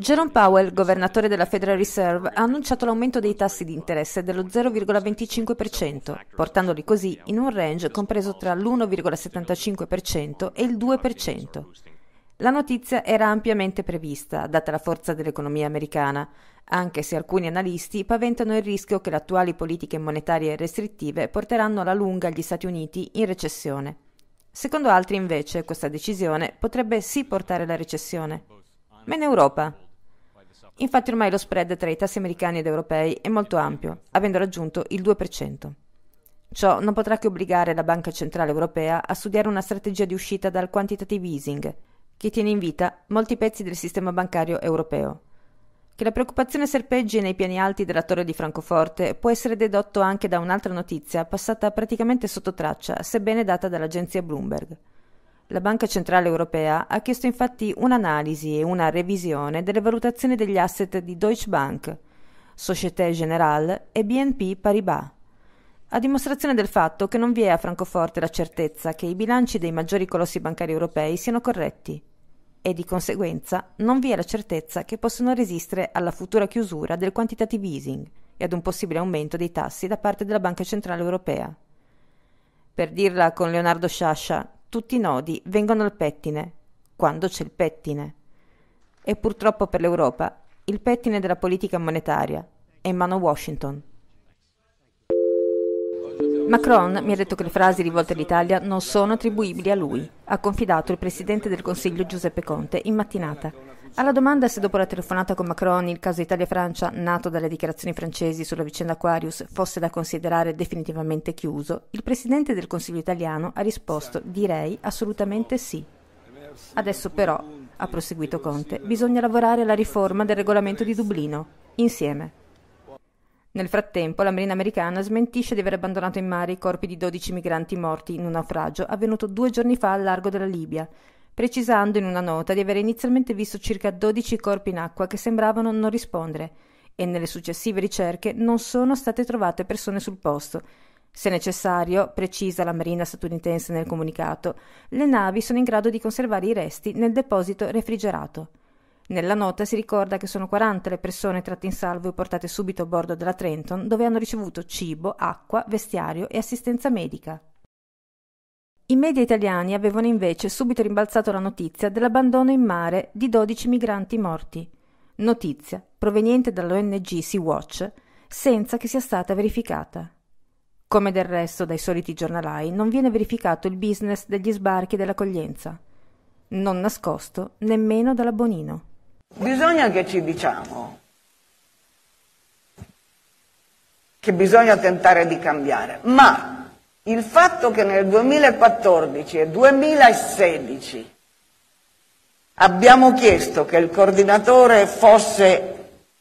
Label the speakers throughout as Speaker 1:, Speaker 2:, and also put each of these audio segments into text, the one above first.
Speaker 1: Jerome Powell, governatore della Federal Reserve, ha annunciato l'aumento dei tassi di interesse dello 0,25%, portandoli così in un range compreso tra l'1,75% e il 2%. La notizia era ampiamente prevista, data la forza dell'economia americana, anche se alcuni analisti paventano il rischio che le attuali politiche monetarie restrittive porteranno alla lunga gli Stati Uniti in recessione. Secondo altri, invece, questa decisione potrebbe sì portare alla recessione. Ma in Europa? Infatti ormai lo spread tra i tassi americani ed europei è molto ampio, avendo raggiunto il 2%. Ciò non potrà che obbligare la Banca Centrale Europea a studiare una strategia di uscita dal quantitative easing, che tiene in vita molti pezzi del sistema bancario europeo. Che la preoccupazione serpeggi nei piani alti della Torre di Francoforte può essere dedotto anche da un'altra notizia passata praticamente sotto traccia, sebbene data dall'agenzia Bloomberg. La Banca Centrale Europea ha chiesto infatti un'analisi e una revisione delle valutazioni degli asset di Deutsche Bank, Société Générale e BNP Paribas. A dimostrazione del fatto che non vi è a Francoforte la certezza che i bilanci dei maggiori colossi bancari europei siano corretti e di conseguenza non vi è la certezza che possano resistere alla futura chiusura del quantitative easing e ad un possibile aumento dei tassi da parte della Banca Centrale Europea. Per dirla con Leonardo Sciascia, tutti i nodi vengono al pettine, quando c'è il pettine. E purtroppo per l'Europa il pettine della politica monetaria è in mano a Washington. Macron mi ha detto che le frasi rivolte all'Italia non sono attribuibili a lui, ha confidato il presidente del Consiglio Giuseppe Conte in mattinata. Alla domanda se dopo la telefonata con Macron il caso Italia-Francia, nato dalle dichiarazioni francesi sulla vicenda Aquarius, fosse da considerare definitivamente chiuso, il Presidente del Consiglio italiano ha risposto direi assolutamente sì. Adesso però, ha proseguito Conte, bisogna lavorare alla riforma del regolamento di Dublino, insieme. Nel frattempo, la Marina americana smentisce di aver abbandonato in mare i corpi di 12 migranti morti in un naufragio avvenuto due giorni fa al largo della Libia, precisando in una nota di aver inizialmente visto circa 12 corpi in acqua che sembravano non rispondere e nelle successive ricerche non sono state trovate persone sul posto. Se necessario, precisa la Marina statunitense nel comunicato, le navi sono in grado di conservare i resti nel deposito refrigerato. Nella nota si ricorda che sono 40 le persone tratte in salvo e portate subito a bordo della Trenton, dove hanno ricevuto cibo, acqua, vestiario e assistenza medica. I media italiani avevano invece subito rimbalzato la notizia dell'abbandono in mare di 12 migranti morti. Notizia proveniente dall'ONG Sea Watch senza che sia stata verificata. Come del resto dai soliti giornalai, non viene verificato il business degli sbarchi e dell'accoglienza. Non nascosto nemmeno dalla Bonino.
Speaker 2: Bisogna che ci diciamo che bisogna tentare di cambiare, ma il fatto che nel 2014 e 2016 abbiamo chiesto che il coordinatore fosse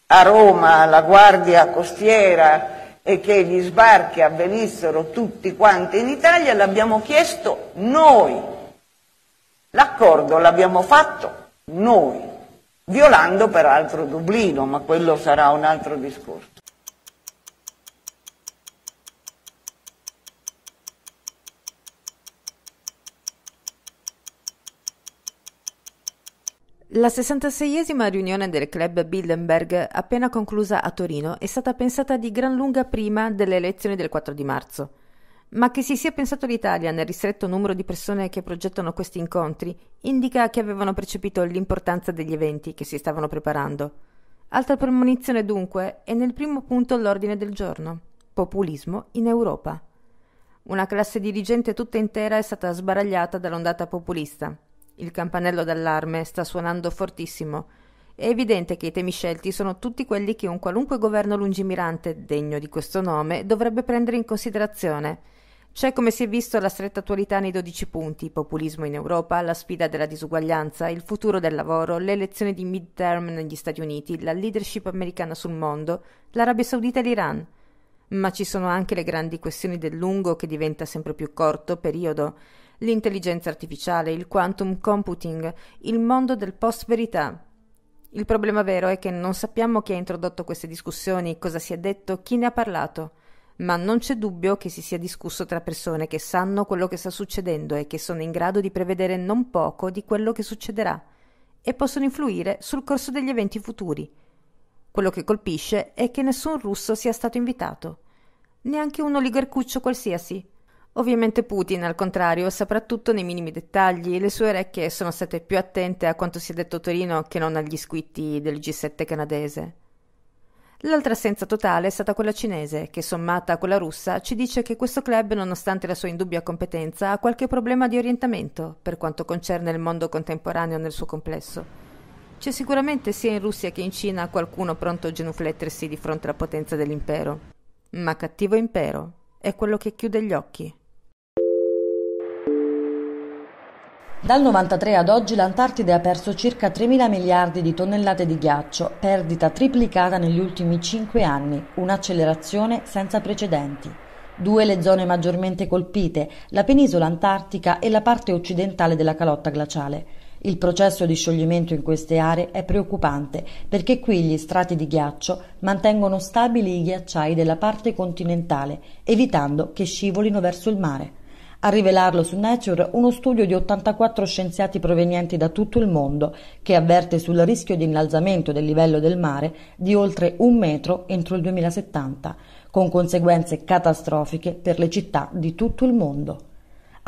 Speaker 2: a Roma, alla Guardia Costiera e che gli sbarchi avvenissero tutti quanti in Italia, l'abbiamo chiesto noi. L'accordo l'abbiamo fatto noi, violando peraltro Dublino, ma quello sarà un altro discorso.
Speaker 1: La 66esima riunione del club Bildenberg, appena conclusa a Torino, è stata pensata di gran lunga prima delle elezioni del 4 di marzo. Ma che si sia pensato l'Italia nel ristretto numero di persone che progettano questi incontri indica che avevano percepito l'importanza degli eventi che si stavano preparando. Altra premonizione dunque è nel primo punto all'ordine del giorno: populismo in Europa. Una classe dirigente tutta intera è stata sbaragliata dall'ondata populista il campanello d'allarme sta suonando fortissimo. È evidente che i temi scelti sono tutti quelli che un qualunque governo lungimirante, degno di questo nome, dovrebbe prendere in considerazione. C'è, come si è visto, la stretta attualità nei 12 punti, populismo in Europa, la sfida della disuguaglianza, il futuro del lavoro, le elezioni di midterm negli Stati Uniti, la leadership americana sul mondo, l'Arabia Saudita e l'Iran. Ma ci sono anche le grandi questioni del lungo che diventa sempre più corto periodo, l'intelligenza artificiale, il quantum computing, il mondo del post-verità. Il problema vero è che non sappiamo chi ha introdotto queste discussioni, cosa si è detto, chi ne ha parlato, ma non c'è dubbio che si sia discusso tra persone che sanno quello che sta succedendo e che sono in grado di prevedere non poco di quello che succederà e possono influire sul corso degli eventi futuri. Quello che colpisce è che nessun russo sia stato invitato, neanche un oligarcuccio qualsiasi. Ovviamente Putin, al contrario, saprà tutto nei minimi dettagli e le sue orecchie sono state più attente a quanto si è detto a Torino che non agli squitti del G7 canadese. L'altra assenza totale è stata quella cinese, che sommata a quella russa ci dice che questo club, nonostante la sua indubbia competenza, ha qualche problema di orientamento per quanto concerne il mondo contemporaneo nel suo complesso. C'è sicuramente sia in Russia che in Cina qualcuno pronto a genuflettersi di fronte alla potenza dell'impero. Ma cattivo impero è quello che chiude gli occhi.
Speaker 2: Dal 1993 ad oggi l'Antartide ha perso circa 3.000 miliardi di tonnellate di ghiaccio, perdita triplicata negli ultimi 5 anni, un'accelerazione senza precedenti. Due le zone maggiormente colpite, la penisola antartica e la parte occidentale della calotta glaciale. Il processo di scioglimento in queste aree è preoccupante perché qui gli strati di ghiaccio mantengono stabili i ghiacciai della parte continentale, evitando che scivolino verso il mare. A rivelarlo su Nature uno studio di 84 scienziati provenienti da tutto il mondo che avverte sul rischio di innalzamento del livello del mare di oltre un metro entro il 2070, con conseguenze catastrofiche per le città di tutto il mondo.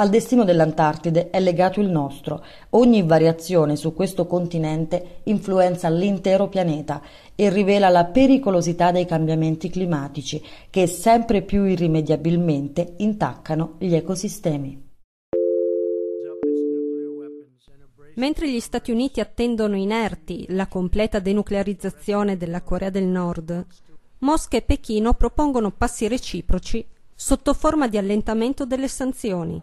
Speaker 2: Al destino dell'Antartide è legato il nostro. Ogni variazione su questo continente influenza l'intero pianeta e rivela la pericolosità dei cambiamenti climatici che sempre più irrimediabilmente intaccano gli ecosistemi.
Speaker 3: Mentre gli Stati Uniti attendono inerti la completa denuclearizzazione della Corea del Nord, Mosca e Pechino propongono passi reciproci sotto forma di allentamento delle sanzioni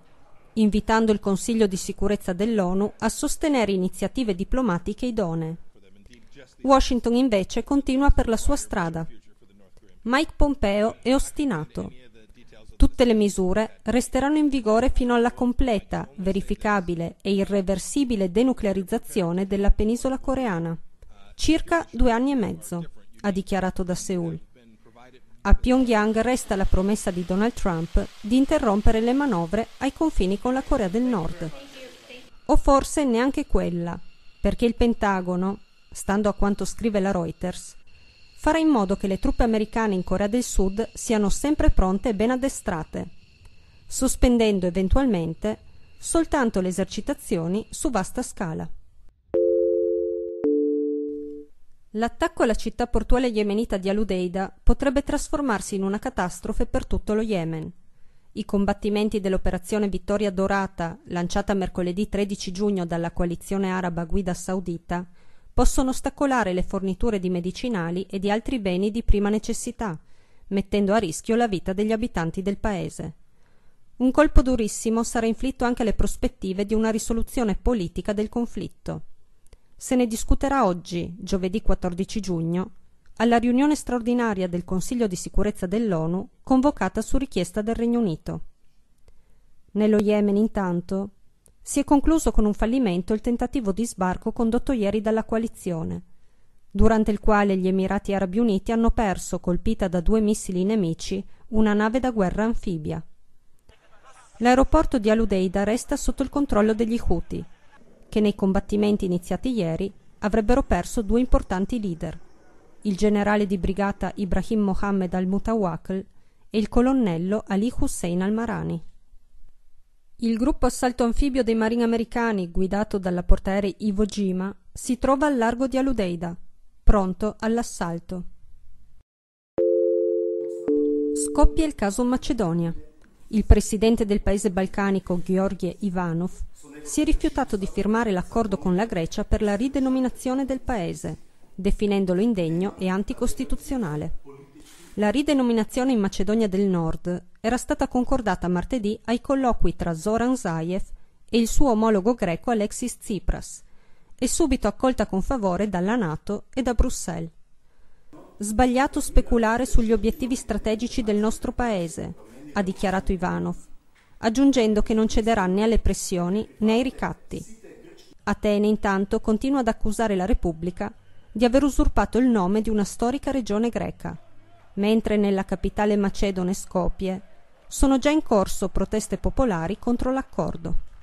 Speaker 3: invitando il Consiglio di sicurezza dell'ONU a sostenere iniziative diplomatiche idonee. Washington invece continua per la sua strada. Mike Pompeo è ostinato. Tutte le misure resteranno in vigore fino alla completa, verificabile e irreversibile denuclearizzazione della penisola coreana, circa due anni e mezzo, ha dichiarato da Seul. A Pyongyang resta la promessa di Donald Trump di interrompere le manovre ai confini con la Corea del Nord. O forse neanche quella, perché il Pentagono, stando a quanto scrive la Reuters, farà in modo che le truppe americane in Corea del Sud siano sempre pronte e ben addestrate, sospendendo eventualmente soltanto le esercitazioni su vasta scala. L'attacco alla città portuale yemenita di Al-Udeida potrebbe trasformarsi in una catastrofe per tutto lo Yemen. I combattimenti dell'operazione Vittoria Dorata, lanciata mercoledì 13 giugno dalla coalizione araba guida saudita, possono ostacolare le forniture di medicinali e di altri beni di prima necessità, mettendo a rischio la vita degli abitanti del paese. Un colpo durissimo sarà inflitto anche alle prospettive di una risoluzione politica del conflitto se ne discuterà oggi, giovedì 14 giugno, alla riunione straordinaria del Consiglio di sicurezza dell'ONU convocata su richiesta del Regno Unito. Nello Yemen, intanto, si è concluso con un fallimento il tentativo di sbarco condotto ieri dalla coalizione, durante il quale gli Emirati Arabi Uniti hanno perso, colpita da due missili nemici, una nave da guerra anfibia. L'aeroporto di Al-Udeida resta sotto il controllo degli Houthi, che nei combattimenti iniziati ieri avrebbero perso due importanti leader, il generale di brigata Ibrahim Mohammed al-Mutawakl e il colonnello Ali Hussein al-Marani. Il gruppo assalto anfibio dei marini americani, guidato dalla portaerei Iwo Jima, si trova al largo di Aludeida, pronto all'assalto. Scoppia il caso Macedonia il presidente del paese balcanico Gheorghe Ivanov si è rifiutato di firmare l'accordo con la Grecia per la ridenominazione del paese, definendolo indegno e anticostituzionale. La ridenominazione in Macedonia del Nord era stata concordata martedì ai colloqui tra Zoran Zaev e il suo omologo greco Alexis Tsipras e subito accolta con favore dalla Nato e da Bruxelles. Sbagliato speculare sugli obiettivi strategici del nostro paese, ha dichiarato Ivanov, aggiungendo che non cederà né alle pressioni né ai ricatti. Atene intanto continua ad accusare la Repubblica di aver usurpato il nome di una storica regione greca, mentre nella capitale macedone Skopje sono già in corso proteste popolari contro l'accordo.